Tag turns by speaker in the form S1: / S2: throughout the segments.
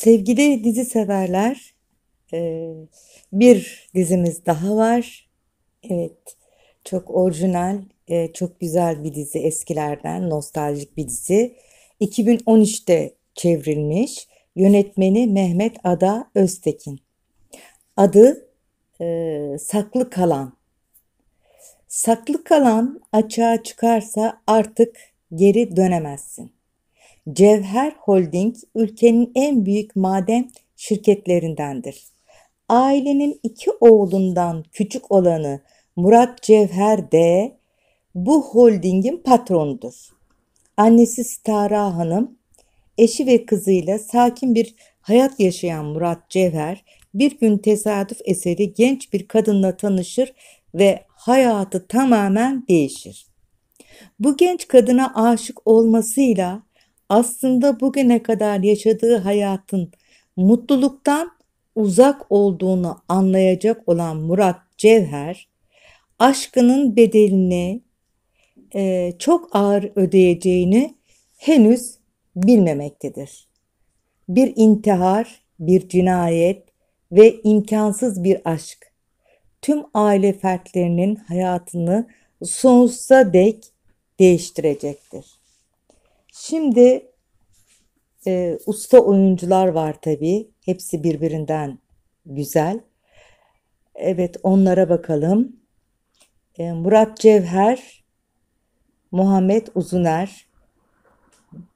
S1: Sevgili dizi severler, e, bir dizimiz daha var. Evet, çok orijinal, e, çok güzel bir dizi eskilerden, nostaljik bir dizi. 2013'te çevrilmiş. Yönetmeni Mehmet Ada Öztekin. Adı e, Saklı Kalan. Saklı kalan açığa çıkarsa artık geri dönemezsin. Cevher Holding ülkenin en büyük maden şirketlerindendir. Ailenin iki oğlundan küçük olanı Murat Cevher de bu holdingin patronudur. Annesi Stara Hanım, eşi ve kızıyla sakin bir hayat yaşayan Murat Cevher bir gün tesadüf eseri genç bir kadınla tanışır ve hayatı tamamen değişir. Bu genç kadına aşık olmasıyla aslında bugüne kadar yaşadığı hayatın mutluluktan uzak olduğunu anlayacak olan Murat Cevher, aşkının bedelini e, çok ağır ödeyeceğini henüz bilmemektedir. Bir intihar, bir cinayet ve imkansız bir aşk tüm aile fertlerinin hayatını sonsuza dek değiştirecektir. Şimdi e, usta oyuncular var tabii. Hepsi birbirinden güzel. Evet onlara bakalım. E, Murat Cevher, Muhammed Uzuner,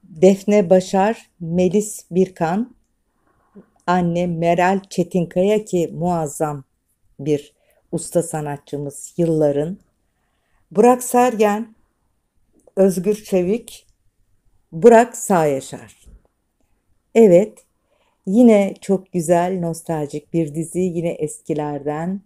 S1: Defne Başar, Melis Birkan, anne Meral Çetinkaya ki muazzam bir usta sanatçımız yılların. Burak Sergen, Özgür Çevik, Burak Sağ Yaşar. Evet, yine çok güzel, nostaljik bir dizi. Yine eskilerden.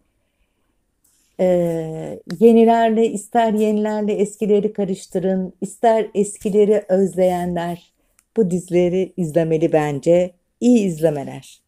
S1: Ee, yenilerle, ister yenilerle eskileri karıştırın, ister eskileri özleyenler bu dizileri izlemeli bence. İyi izlemeler.